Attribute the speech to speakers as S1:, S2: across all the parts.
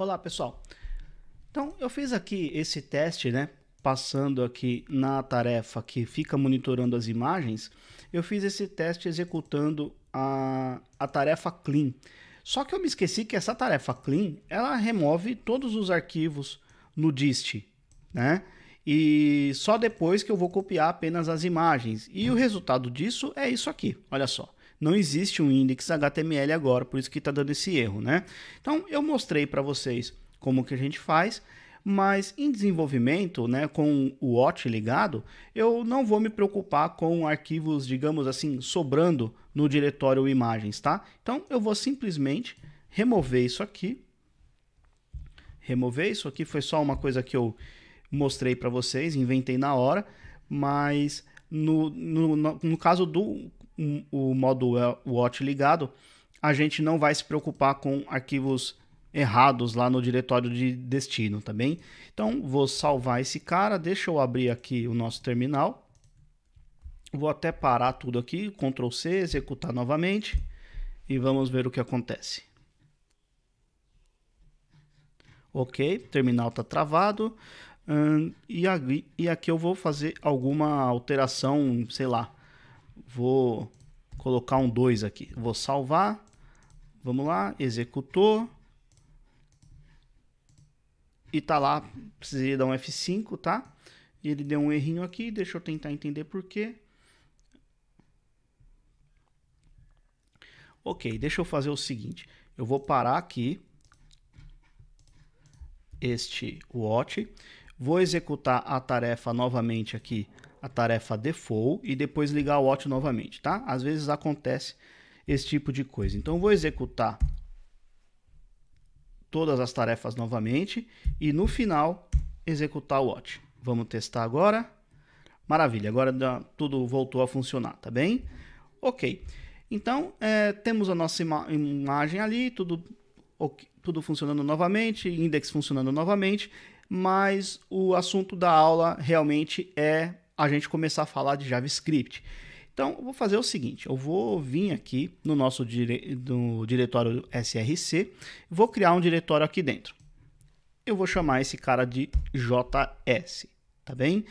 S1: Olá, pessoal. Então, eu fiz aqui esse teste, né? Passando aqui na tarefa que fica monitorando as imagens, eu fiz esse teste executando a, a tarefa clean. Só que eu me esqueci que essa tarefa clean, ela remove todos os arquivos no dist, né? E só depois que eu vou copiar apenas as imagens. E o resultado disso é isso aqui, olha só não existe um index HTML agora, por isso que está dando esse erro, né? Então eu mostrei para vocês como que a gente faz, mas em desenvolvimento, né, com o Watch ligado, eu não vou me preocupar com arquivos, digamos assim, sobrando no diretório imagens, tá? Então eu vou simplesmente remover isso aqui. Remover isso aqui foi só uma coisa que eu mostrei para vocês, inventei na hora, mas no, no, no, no caso do o modo Watch ligado, a gente não vai se preocupar com arquivos errados lá no diretório de destino, tá bem? Então, vou salvar esse cara, deixa eu abrir aqui o nosso terminal. Vou até parar tudo aqui, Ctrl C, executar novamente e vamos ver o que acontece. Ok, terminal está travado. Hum, e, aqui, e aqui eu vou fazer alguma alteração, sei lá, Vou colocar um 2 aqui. Vou salvar. Vamos lá, executou. E tá lá, precisei dar um F5, tá? Ele deu um errinho aqui, deixa eu tentar entender por quê. Ok, deixa eu fazer o seguinte. Eu vou parar aqui este watch. Vou executar a tarefa novamente aqui a tarefa default e depois ligar o watch novamente, tá? Às vezes acontece esse tipo de coisa. Então vou executar todas as tarefas novamente e no final executar o watch. Vamos testar agora. Maravilha, agora tudo voltou a funcionar, tá bem? Ok, então é, temos a nossa ima imagem ali, tudo, okay, tudo funcionando novamente, index funcionando novamente, mas o assunto da aula realmente é a gente começar a falar de JavaScript. Então, eu vou fazer o seguinte: eu vou vir aqui no nosso dire... no diretório SRC, vou criar um diretório aqui dentro. Eu vou chamar esse cara de JS, tá bem?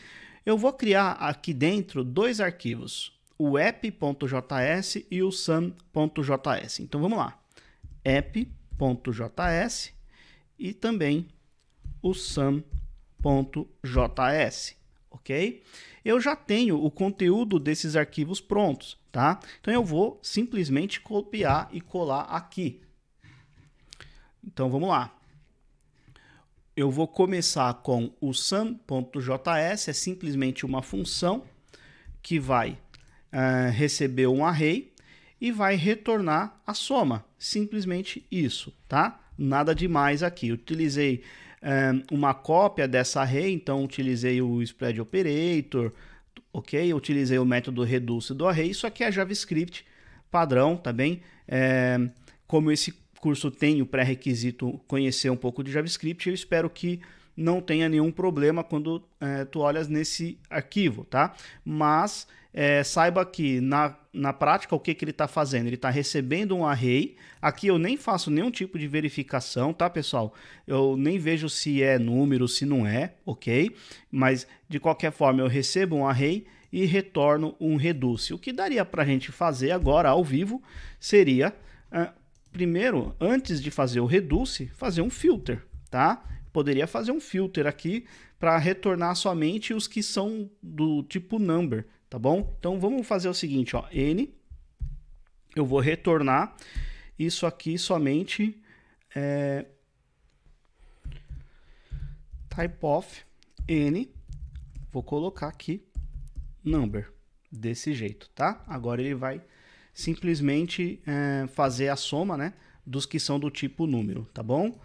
S1: Eu vou criar aqui dentro dois arquivos, o app.js e o sun.js. Então vamos lá. app.js e também o sun.js ok? Eu já tenho o conteúdo desses arquivos prontos, tá? Então eu vou simplesmente copiar e colar aqui. Então vamos lá. Eu vou começar com o sum.js, é simplesmente uma função que vai uh, receber um array e vai retornar a soma, simplesmente isso, tá? Nada demais aqui. Utilizei uma cópia dessa array, então utilizei o spread operator, ok? Utilizei o método reduce do array, isso aqui é JavaScript padrão, tá bem? É, como esse curso tem o pré-requisito conhecer um pouco de JavaScript, eu espero que não tenha nenhum problema quando é, tu olhas nesse arquivo, tá? Mas é, saiba que na, na prática o que, que ele está fazendo? Ele está recebendo um array. Aqui eu nem faço nenhum tipo de verificação, tá, pessoal? Eu nem vejo se é número, se não é, ok? Mas de qualquer forma eu recebo um array e retorno um reduce. O que daria para a gente fazer agora ao vivo seria, uh, primeiro, antes de fazer o reduce, fazer um filter, tá? poderia fazer um filter aqui para retornar somente os que são do tipo number, tá bom? Então vamos fazer o seguinte, ó, n, eu vou retornar isso aqui somente é, type of n, vou colocar aqui number, desse jeito, tá? Agora ele vai simplesmente é, fazer a soma, né, dos que são do tipo número, tá bom?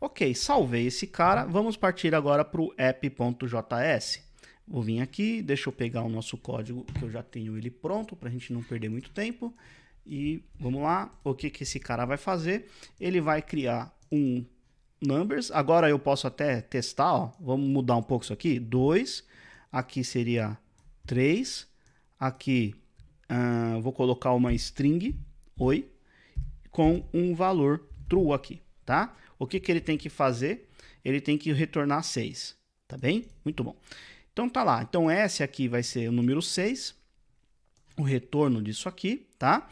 S1: Ok, salvei esse cara. Vamos partir agora para o app.js. Vou vir aqui, deixa eu pegar o nosso código que eu já tenho ele pronto para a gente não perder muito tempo. E vamos lá, o que, que esse cara vai fazer? Ele vai criar um numbers. Agora eu posso até testar, ó. vamos mudar um pouco isso aqui. 2, aqui seria 3, aqui uh, vou colocar uma string, oi, com um valor true aqui, tá? o que, que ele tem que fazer? Ele tem que retornar 6, tá bem? Muito bom. Então tá lá. Então S aqui vai ser o número 6, o retorno disso aqui, tá?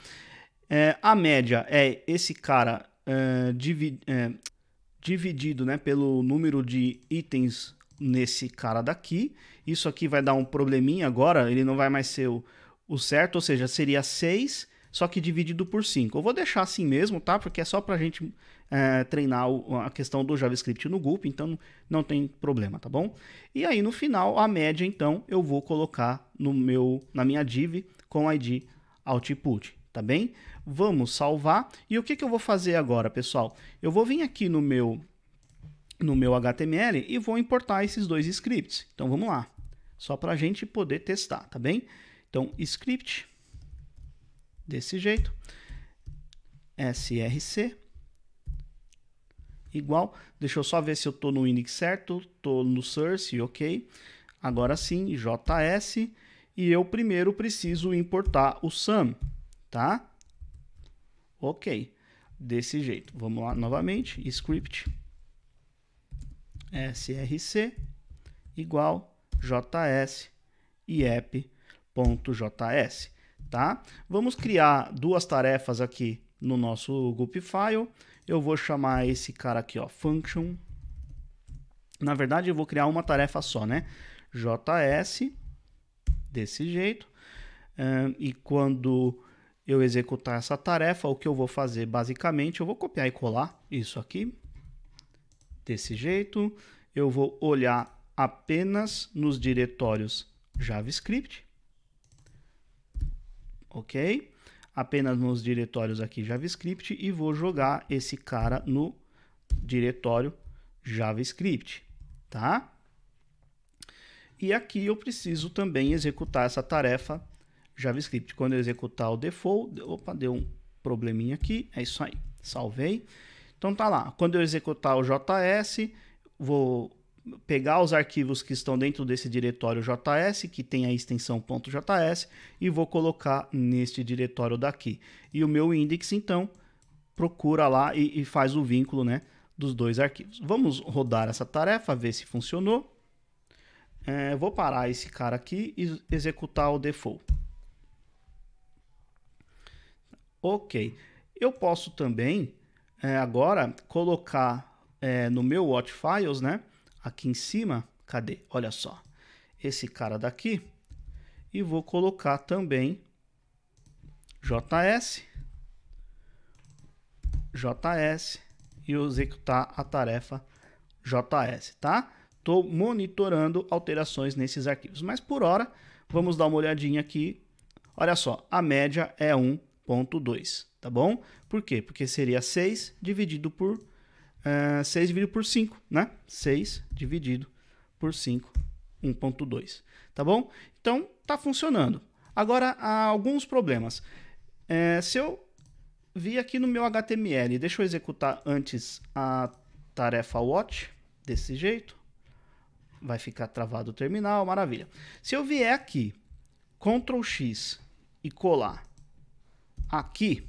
S1: É, a média é esse cara é, divi é, dividido né, pelo número de itens nesse cara daqui. Isso aqui vai dar um probleminha agora, ele não vai mais ser o, o certo, ou seja, seria 6 só que dividido por 5. Eu vou deixar assim mesmo, tá? Porque é só para a gente é, treinar a questão do JavaScript no Gulp, então não tem problema, tá bom? E aí no final, a média, então, eu vou colocar no meu, na minha div com ID output, tá bem? Vamos salvar. E o que, que eu vou fazer agora, pessoal? Eu vou vir aqui no meu, no meu HTML e vou importar esses dois scripts. Então vamos lá, só para a gente poder testar, tá bem? Então, script desse jeito. SRC igual. Deixa eu só ver se eu estou no index certo. Estou no source, ok. Agora sim, JS. E eu primeiro preciso importar o sum, tá? Ok. Desse jeito. Vamos lá novamente. Script. SRC igual JS e app.js tá? Vamos criar duas tarefas aqui no nosso group file. Eu vou chamar esse cara aqui, ó, function. Na verdade, eu vou criar uma tarefa só, né? JS, desse jeito. e quando eu executar essa tarefa, o que eu vou fazer basicamente, eu vou copiar e colar isso aqui, desse jeito. Eu vou olhar apenas nos diretórios JavaScript ok? Apenas nos diretórios aqui JavaScript e vou jogar esse cara no diretório JavaScript, tá? E aqui eu preciso também executar essa tarefa JavaScript. Quando eu executar o default, opa, deu um probleminha aqui, é isso aí, salvei. Então tá lá, quando eu executar o JS, vou pegar os arquivos que estão dentro desse diretório JS, que tem a extensão .js, e vou colocar neste diretório daqui. E o meu index, então, procura lá e, e faz o vínculo né, dos dois arquivos. Vamos rodar essa tarefa, ver se funcionou. É, vou parar esse cara aqui e executar o default. Ok. Eu posso também, é, agora, colocar é, no meu watch files, né? aqui em cima, cadê? Olha só, esse cara daqui e vou colocar também JS, JS e executar a tarefa JS, tá? Estou monitorando alterações nesses arquivos, mas por hora vamos dar uma olhadinha aqui. Olha só, a média é 1.2, tá bom? Por quê? Porque seria 6 dividido por 6 é, dividido por 5, né? 6 dividido por 5, 1.2, tá bom? Então, tá funcionando. Agora, há alguns problemas. É, se eu vir aqui no meu HTML, deixa eu executar antes a tarefa watch, desse jeito, vai ficar travado o terminal, maravilha. Se eu vier aqui, Ctrl X e colar aqui,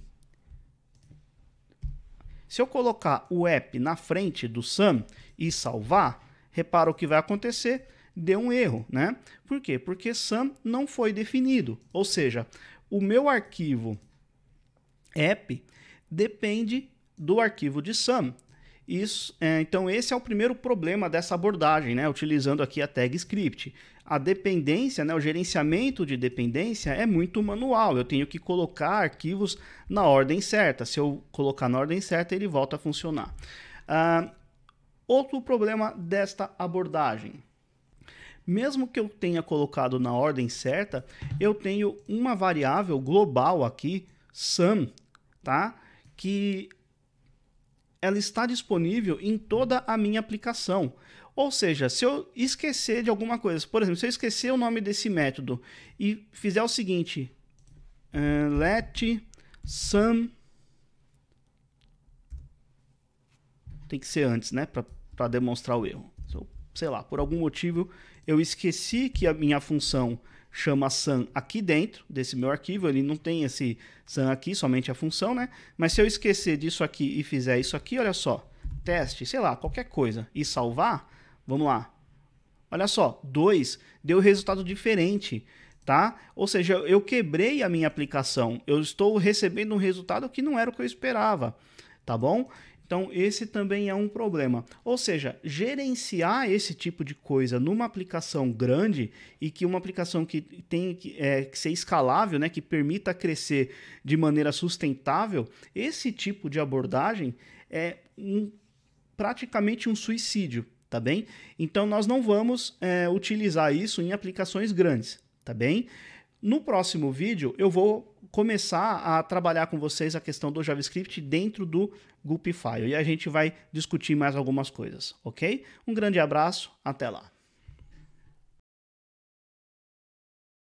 S1: se eu colocar o app na frente do SAM e salvar, repara o que vai acontecer, deu um erro, né? Por quê? Porque SAM não foi definido, ou seja, o meu arquivo app depende do arquivo de SAM. Isso, é, então esse é o primeiro problema dessa abordagem, né? Utilizando aqui a tag script a dependência, né, o gerenciamento de dependência é muito manual. Eu tenho que colocar arquivos na ordem certa. Se eu colocar na ordem certa, ele volta a funcionar. Uh, outro problema desta abordagem. Mesmo que eu tenha colocado na ordem certa, eu tenho uma variável global aqui, sum, tá? que ela está disponível em toda a minha aplicação. Ou seja, se eu esquecer de alguma coisa, por exemplo, se eu esquecer o nome desse método e fizer o seguinte, uh, let sum, tem que ser antes, né, para demonstrar o erro. Sei lá, por algum motivo eu esqueci que a minha função chama sun aqui dentro desse meu arquivo, ele não tem esse sun aqui, somente a função, né? Mas se eu esquecer disso aqui e fizer isso aqui, olha só, teste, sei lá, qualquer coisa, e salvar, vamos lá. Olha só, 2 deu resultado diferente, tá? Ou seja, eu quebrei a minha aplicação, eu estou recebendo um resultado que não era o que eu esperava, tá bom? Então, esse também é um problema. Ou seja, gerenciar esse tipo de coisa numa aplicação grande e que uma aplicação que tem que, é, que ser escalável, né, que permita crescer de maneira sustentável, esse tipo de abordagem é um, praticamente um suicídio, tá bem? Então, nós não vamos é, utilizar isso em aplicações grandes, tá bem? No próximo vídeo, eu vou começar a trabalhar com vocês a questão do JavaScript dentro do Gupify. E a gente vai discutir mais algumas coisas, ok? Um grande abraço, até lá.